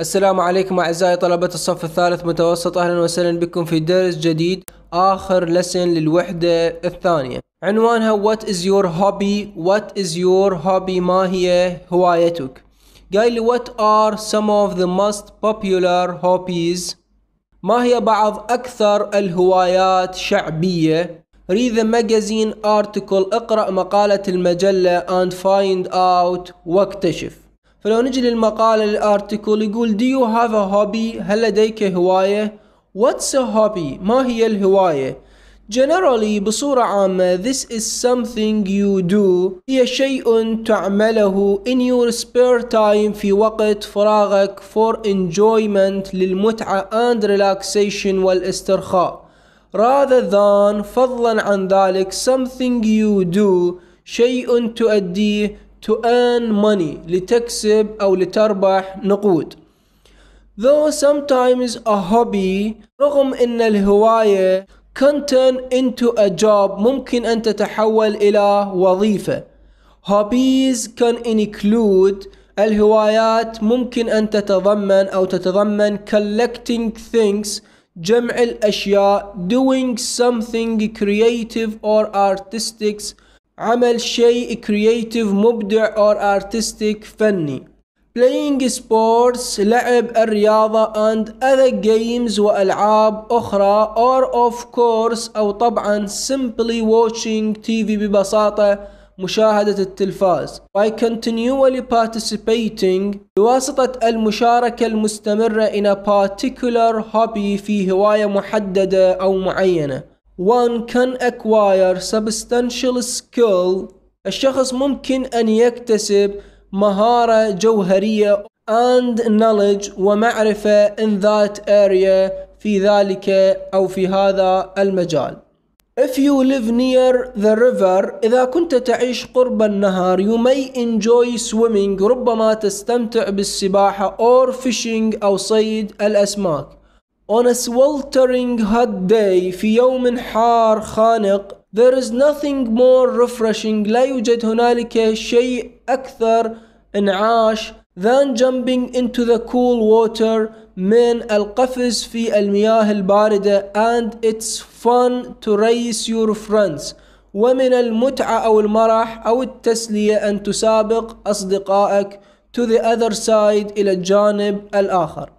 السلام عليكم أعزائي طلبة الصف الثالث متوسط أهلا وسهلا بكم في درس جديد آخر لسن للوحدة الثانية عنوانها What is your hobby? What is your hobby? ما هي هوايتك؟ قال لي What are some of the most popular hobbies? ما هي بعض أكثر الهوايات شعبية؟ Read the magazine article اقرأ مقالة المجلة and find out واكتشف فلو نجي للمقال الارتيكل يقول do you have a hobby هل لديك هواية what's a hobby ما هي الهواية generally بصورة عامة this is something you do هي شيء تعمله in your spare time في وقت فراغك for enjoyment للمتعة and relaxation والاسترخاء rather than فضلا عن ذلك something you do شيء تؤديه to earn money لتكسب أو لتربح نقود though sometimes a hobby رغم أن الهواية can turn into a job ممكن أن تتحول إلى وظيفة hobbies can include الهوايات ممكن أن تتضمن أو تتضمن collecting things جمع الأشياء doing something creative or artistic عمل شيء creative مبدع or artistic فني playing sports لعب الرياضة and other games وألعاب أخرى or of course أو طبعا simply watching TV ببساطة مشاهدة التلفاز by continually participating بواسطة المشاركة المستمرة in a particular hobby في هواية محددة أو معينة one can acquire substantial skill الشخص ممكن أن يكتسب مهارة جوهرية and knowledge ومعرفة in that area في ذلك أو في هذا المجال If you live near the river إذا كنت تعيش قرب النهر you may enjoy swimming ربما تستمتع بالسباحة or fishing أو صيد الأسماك On a sweltering hot day في يوم حار خانق There is nothing more refreshing لا يوجد هنالك شيء أكثر انعاش than jumping into the cool water من القفز في المياه الباردة and it's fun to race your friends ومن المتعة أو المرح أو التسلية أن تسابق أصدقائك to the other side إلى الجانب الآخر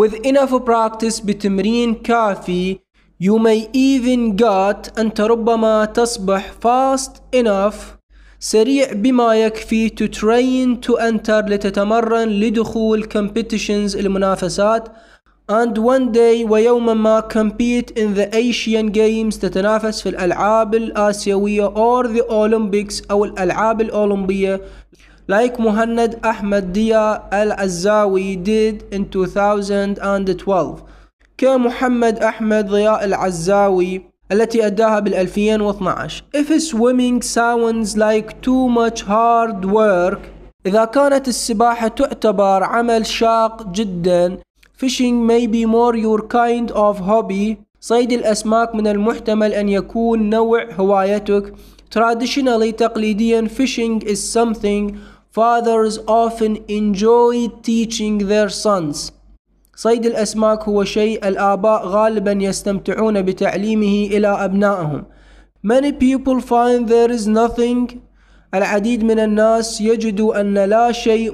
with enough practice بتمرين كافي You may even get أنت ربما تصبح fast enough سريع بما يكفي to train to enter لتتمرن لدخول competitions المنافسات and one day ويوما ما compete in the Asian Games تتنافس في الألعاب الآسيوية or the Olympics أو الألعاب الأولمبية Like Muhammad احمد Dia Al-Azawi did in 2012 كمحمد أحمد ضياء العزاوي التي أداها بال 2012 If swimming sounds like too much hard work إذا كانت السباحة تعتبر عمل شاق جدا Fishing may be more your kind of hobby صيد الأسماك من المحتمل أن يكون نوع هوايتك Traditionally تقليديا fishing is something Fathers often enjoy teaching their sons. صيد الأسماك هو شيء الآباء غالبا يستمتعون بتعليمه إلى أبنائهم. Many people find there is nothing. العديد من الناس يجدوا أن لا شيء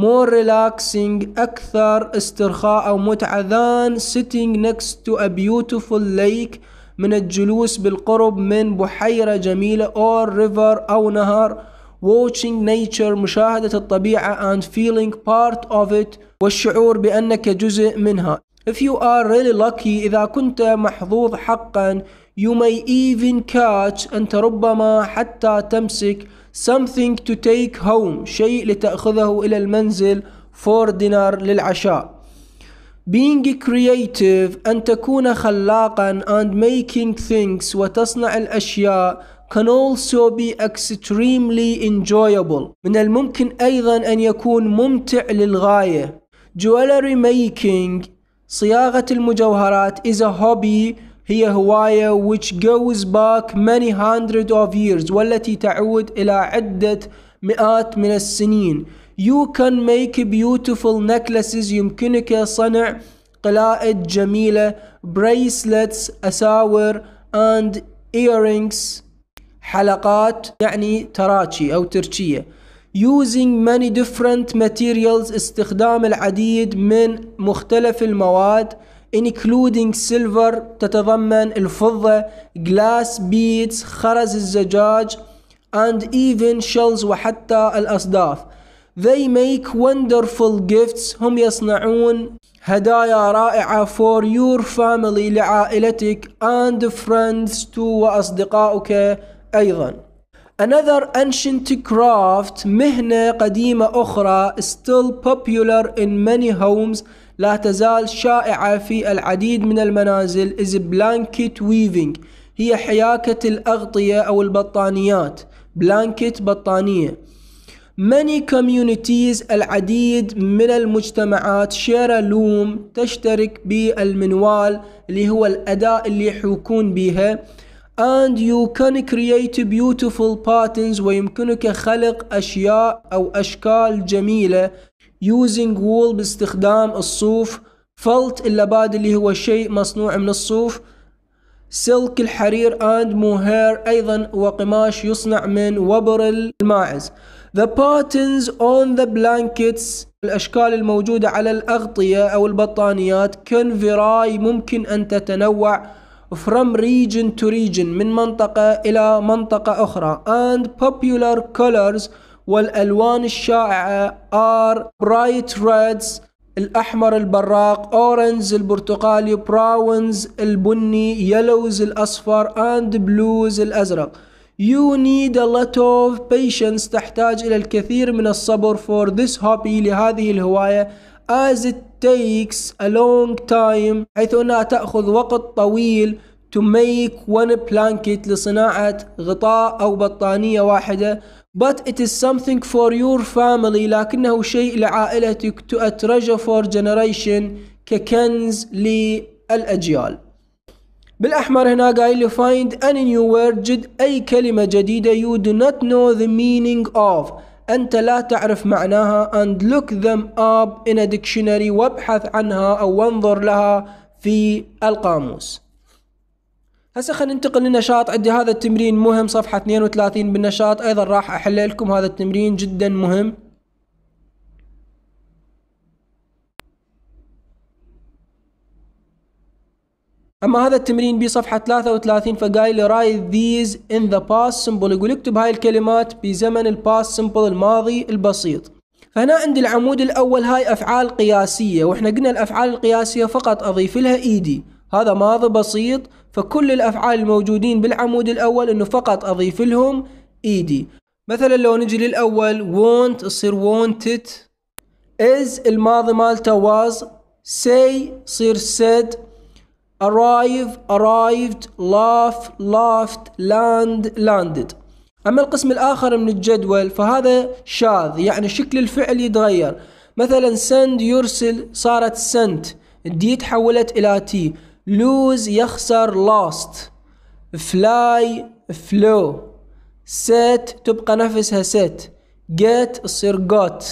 more relaxing أكثر استرخاء أو متعة than sitting next to a beautiful lake من الجلوس بالقرب من بحيرة جميلة or river أو نهر watching nature مشاهدة الطبيعة and feeling part of it والشعور بأنك جزء منها If you are really lucky إذا كنت محظوظ حقا you may even catch أنت ربما حتى تمسك something to take home شيء لتأخذه إلى المنزل for dinner للعشاء being creative أن تكون خلاقا and making things وتصنع الأشياء can also be extremely enjoyable من الممكن أيضا أن يكون ممتع للغاية jewelry making صياغة المجوهرات is a hobby هي هواية which goes back many hundred of years والتي تعود إلى عدة مئات من السنين You can make beautiful necklaces يمكنك صنع قلائد جميلة bracelets أساور and earrings حلقات يعني تراتشي أو تركية using many different materials استخدام العديد من مختلف المواد including silver تتضمن الفضة glass beads خرز الزجاج and even shells وحتى الأصداف They make wonderful gifts هم يصنعون هدايا رائعة for your family لعائلتك and friends to وأصدقائك أيضا Another ancient craft مهنة قديمة أخرى still popular in many homes لا تزال شائعة في العديد من المنازل is blanket weaving هي حياكة الأغطية أو البطانيات blanket بطانية Many communities العديد من المجتمعات شير لوم تشترك بالمنوال اللي هو الأداء اللي يحوكون بها and you can create beautiful patterns ويمكنك خلق أشياء أو أشكال جميلة using wool باستخدام الصوف فلت اللباد اللي هو شيء مصنوع من الصوف سلك الحرير and mohair أيضا وقماش يصنع من وبر الماعز The patterns on the blankets الأشكال الموجودة على الأغطية أو البطانيات can vary ممكن أن تتنوع from region to region من منطقة إلى منطقة أخرى and popular colors والألوان الشائعة are bright reds الأحمر البراق orange البرتقالي browns البني yellows الأصفر and blues الأزرق You need a lot of patience تحتاج إلى الكثير من الصبر for this hobby لهذه الهواية as it takes a long time حيث أنها تأخذ وقت طويل to make one blanket لصناعة غطاء أو بطانية واحدة but it is something for your family لكنه شيء لعائلتك to a treasure for generation ككنز للأجيال بالأحمر هنا قايل لي find any new word جد أي كلمة جديدة you do not know the meaning of أنت لا تعرف معناها and look them up in a dictionary وابحث عنها أو انظر لها في القاموس هسه خلينا ننتقل للنشاط عندي هذا التمرين مهم صفحة 32 بالنشاط أيضا راح أحل لكم هذا التمرين جدا مهم اما هذا التمرين بصفحه 33 فقايل رايت ذيز ان ذا باست سمبل يقول اكتب هاي الكلمات بزمن الباست سمبل الماضي البسيط فهنا عندي العمود الاول هاي افعال قياسيه واحنا قلنا الافعال القياسيه فقط اضيف لها ايدي هذا ماضي بسيط فكل الافعال الموجودين بالعمود الاول انه فقط اضيف لهم ايدي مثلا لو نجي للاول وونت تصير wanted is الماضي مالته was say تصير said arrive arrived laugh laughed land landed أما القسم الآخر من الجدول فهذا شاذ يعني شكل الفعل يتغير مثلا send يرسل صارت sent دي تحولت إلى تي lose يخسر lost fly flow set تبقى نفسها set get تصير got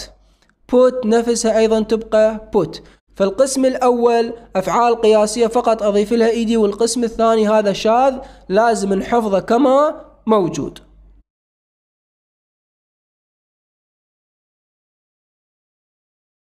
put نفسها أيضا تبقى put فالقسم الأول أفعال قياسية فقط أضيف لها إيدي والقسم الثاني هذا شاذ لازم نحفظه كما موجود